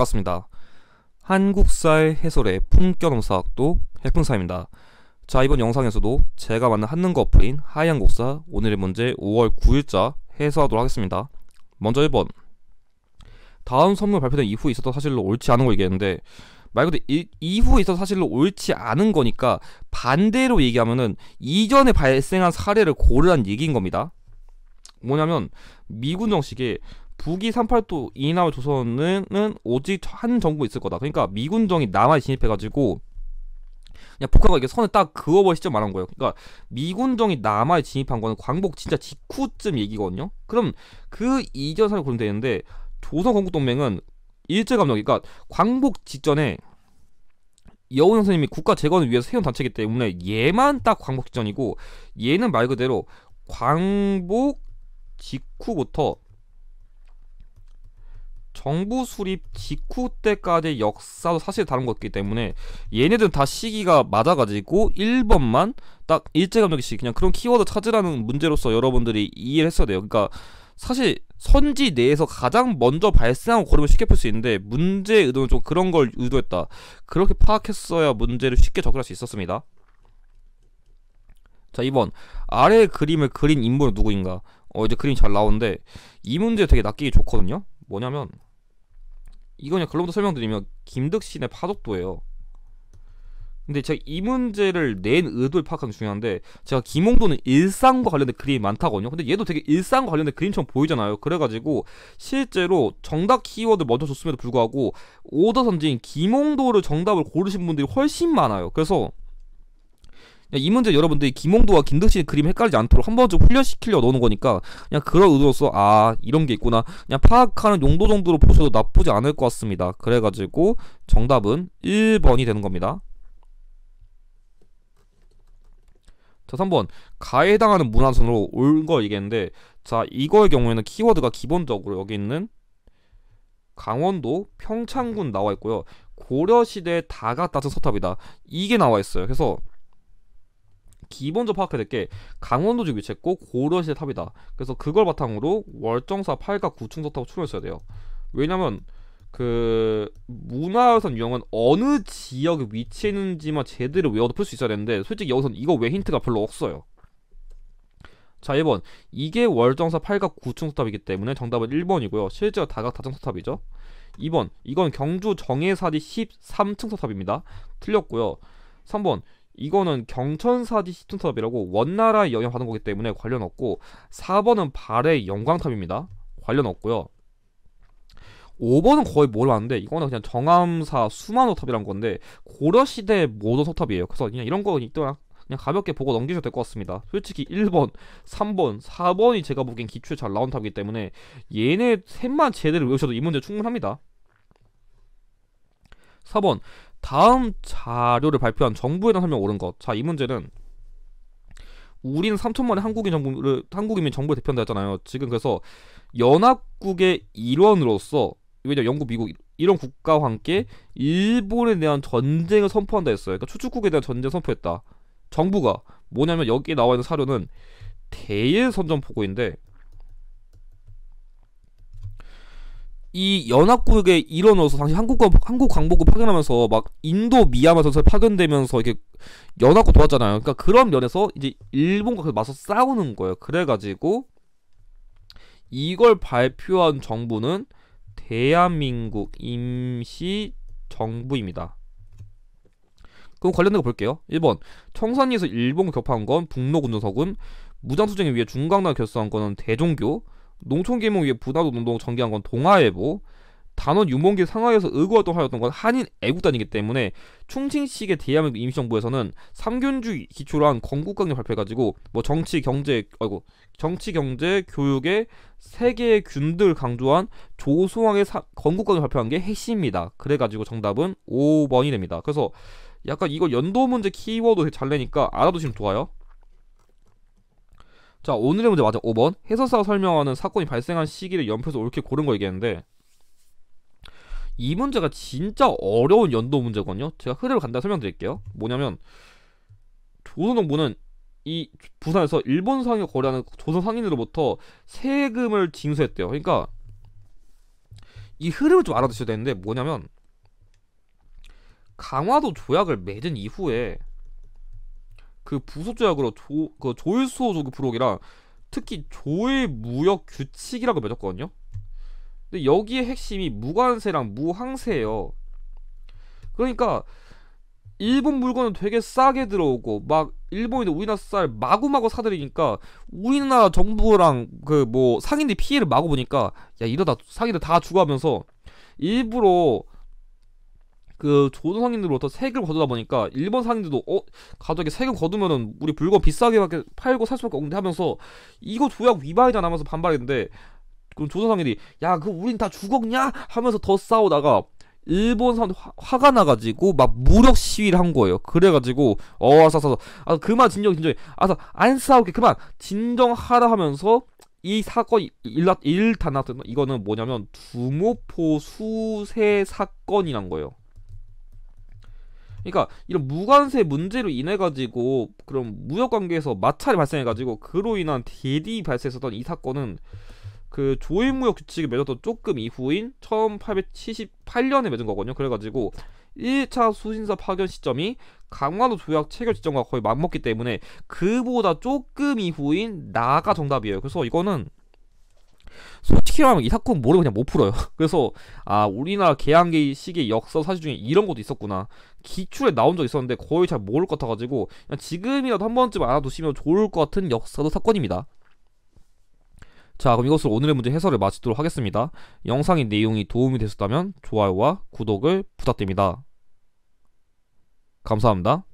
반갑습니다. 한국사의 해설의 품격영사학도 해풍사입니다. 자 이번 영상에서도 제가 만든 한능거 어인 하얀곡사 오늘의 문제 5월 9일자 해설하도록 하겠습니다. 먼저 1번 다음 선물 발표된 이후 있었던 사실로 옳지 않은 걸 얘기했는데 말 그대로 이후에 있어 사실로 옳지 않은 거니까 반대로 얘기하면은 이전에 발생한 사례를 고르란 얘기인 겁니다. 뭐냐면 미군 정식에 북이 38도 이나올 조선은 오직 한 정부 있을 거다. 그러니까 미군정이 남한에 진입해가지고 그냥 북한과 이게 렇 선을 딱 그어버린 시점 말한 거예요. 그러니까 미군정이 남한에 진입한 거는 광복 진짜 직후쯤 얘기거든요. 그럼 그 이전 사를 보면 되는데 조선 건국동맹은 일제 감독, 그러니까 광복 직전에 여우 선생님이 국가 재건을 위해서 세운 단체이기 때문에 얘만 딱 광복 직전이고 얘는 말 그대로 광복 직후부터 정부 수립 직후 때까지 역사도 사실 다른 거 없기 때문에 얘네들은 다 시기가 맞아가지고 1번만 딱일제감독기 그냥 그런 키워드 찾으라는 문제로서 여러분들이 이해를 했어야 돼요. 그러니까 사실 선지 내에서 가장 먼저 발생하고 고르면 쉽게 풀 수 있는데 문제의 의도는 좀 그런 걸 의도했다. 그렇게 파악했어야 문제를 쉽게 접근할 수 있었습니다. 자 2번 아래 그림을 그린 인물은 누구인가 어 이제 그림 이잘 나오는데 이 문제 되게 낚이기 좋거든요 뭐냐면 이거는 글로부터 설명드리면 김득신의 파독도예요. 근데 제가 이 문제를 낸 의도를 파악하는 게 중요한데 제가 김홍도는 일상과 관련된 그림이 많다거든요 근데 얘도 되게 일상과 관련된 그림처럼 보이잖아요 그래가지고 실제로 정답 키워드 먼저 줬음에도 불구하고 오더 선진 김홍도를 정답을 고르신 분들이 훨씬 많아요 그래서 이 문제 여러분들이 김홍도와 김덕신의 그림 헷갈리지 않도록 한 번쯤 훈련시키려 넣는 거니까 그냥 그런 의도로서 아 이런 게 있구나 그냥 파악하는 용도 정도로 보셔도 나쁘지 않을 것 같습니다. 그래가지고 정답은 1번이 되는 겁니다. 자 3번 가에 해당하는 문화선으로 올 거 얘기했는데 자 이거의 경우에는 키워드가 기본적으로 여기 있는 강원도 평창군 나와 있고요 고려시대 다가 따뜻 서탑이다 이게 나와 있어요 그래서 기본적으로 파악해야 될 게 강원도 지역 위치했고 고려시대 탑이다. 그래서 그걸 바탕으로 월정사 8과 9층석 탑을 추론했어야 돼요. 왜냐면 그 문화유산 유형은 어느 지역에 위치해 있는지만 제대로 외워도 풀 수 있어야 되는데 솔직히 여기선 이거 왜 힌트가 별로 없어요. 자 1번 이게 월정사 8각 9층석탑이기 때문에 정답은 1번이고요 실제로 다각 다정석탑이죠 2번 이건 경주 정해사리 13층석탑입니다 틀렸고요 3번 이거는 경천사지 시툰탑이라고 원나라에 영향받은 거기 때문에 관련 없고 4번은 발의 영광탑입니다. 관련 없고요. 5번은 거의 몰랐는데 이거는 그냥 정암사 수만호탑이란 건데 고려시대 모던 서탑이에요. 그래서 그냥 이런 거 있더라. 그냥 가볍게 보고 넘기셔도 될 것 같습니다. 솔직히 1번, 3번, 4번이 제가 보기엔 기초에 잘 나온 탑이기 때문에 얘네 셋만 제대로 외우셔도 이 문제 충분합니다. 4번 다음 자료를 발표한 정부에 대한 설명 옳은 것. 자, 이 문제는 우린 3천 만의 한국인 정부를 한국인민 정부에 대표한다 했잖아요. 지금 그래서 연합국의 일원으로서 왜냐 영국, 미국 이런 국가와 함께 일본에 대한 전쟁을 선포한다 했어요. 그러니까 추축국에 대한 전쟁 선포했다. 정부가 뭐냐면 여기에 나와 있는 사료는 대일 선전 포고인데 이 연합국에 일어나서 당시 한국과 한국 광복을 파견하면서 막 인도 미얀마 전선 파견되면서 이게 연합국 도왔잖아요. 그러니까 그런 면에서 이제 일본과 그 맞서 싸우는 거예요. 그래가지고 이걸 발표한 정부는 대한민국 임시 정부입니다. 그럼 관련된 거 볼게요. 1번 청산리에서 일본을 격파한 건 북로군조서군 무장투쟁에 위해 중강단 결성한 거는 대종교 농촌계몽 위에 분화도 운동 전개한 건동아예보 단원 유목계 상하에서 의거활동하였던건 한인 애국단이기 때문에 충칭식의 대한민국 임시정부에서는 삼균주의 기초로 한 건국강령 발표해가지고 뭐 정치 경제 아이고 정치 경제 교육의 세계의 균들 강조한 조수왕의 건국강령 발표한 게 핵심입니다. 그래가지고 정답은 5번이 됩니다. 그래서 약간 이거 연도 문제 키워드 잘 내니까 알아두시면 좋아요. 자 오늘의 문제 맞아 5번 해설사가 설명하는 사건이 발생한 시기를 연표에서 옳게 고른 거 얘기했는데 이 문제가 진짜 어려운 연도 문제거든요 제가 흐름을 간단히 설명드릴게요 뭐냐면 조선동부는 이 부산에서 일본 상에 거래하는 조선 상인으로부터 세금을 징수했대요 그러니까 이 흐름을 좀 알아두셔야 되는데 뭐냐면 강화도 조약을 맺은 이후에 그 부속조약으로 조, 그 조일수호 조급 부록이랑 특히 조일 무역 규칙이라고 맺었거든요. 근데 여기에 핵심이 무관세랑 무항세예요. 그러니까 일본 물건은 되게 싸게 들어오고 막 일본인들 우리나라 쌀 마구마구 사들이니까 우리나라 정부랑 그 뭐 상인들 피해를 마구 보니까 야 이러다 상인들 다 죽어하면서 일부러 그 조선 상인들로부터 세금을 거두다 보니까 일본 상인들도 어 가족에게 세금 거두면은 우리 불건 비싸게 팔고 살 수밖에 없는데 하면서 이거 조약 위반이잖아 하면서 반발했는데 그럼 조선 상인이 야 그 우린 다 죽었냐 하면서 더 싸우다가 일본 사람 화가 나가지고 막 무력 시위를 한 거예요. 그래가지고 어 아싸 서싸아 그만 진정 진정 아싸 안싸우게 그만 진정하라 하면서 이 사건 일일다 나왔던 이거는 뭐냐면 두모포 수세 사건이란 거예요. 그러니까 이런 무관세 문제로 인해 가지고 그런 무역 관계에서 마찰이 발생해 가지고 그로 인한 대디 발생했었던 이 사건은 그 조인 무역 규칙이 맺었던 조금 이후인 1878년에 맺은 거거든요. 그래 가지고 1차 수신사 파견 시점이 강화도 조약 체결 지점과 거의 맞먹기 때문에 그보다 조금 이후인 나가 정답이에요. 그래서 이거는 솔직히 말하면 이 사건 모르고 그냥 못 풀어요. 그래서 아 우리나라 개항기식의 역사 사실 중에 이런 것도 있었구나. 기출에 나온 적 있었는데 거의 잘 모를 것 같아가지고 그냥 지금이라도 한 번쯤 알아두시면 좋을 것 같은 역사도 사건입니다. 자 그럼 이것으로 오늘의 문제 해설을 마치도록 하겠습니다. 영상의 내용이 도움이 되셨다면 좋아요와 구독을 부탁드립니다. 감사합니다.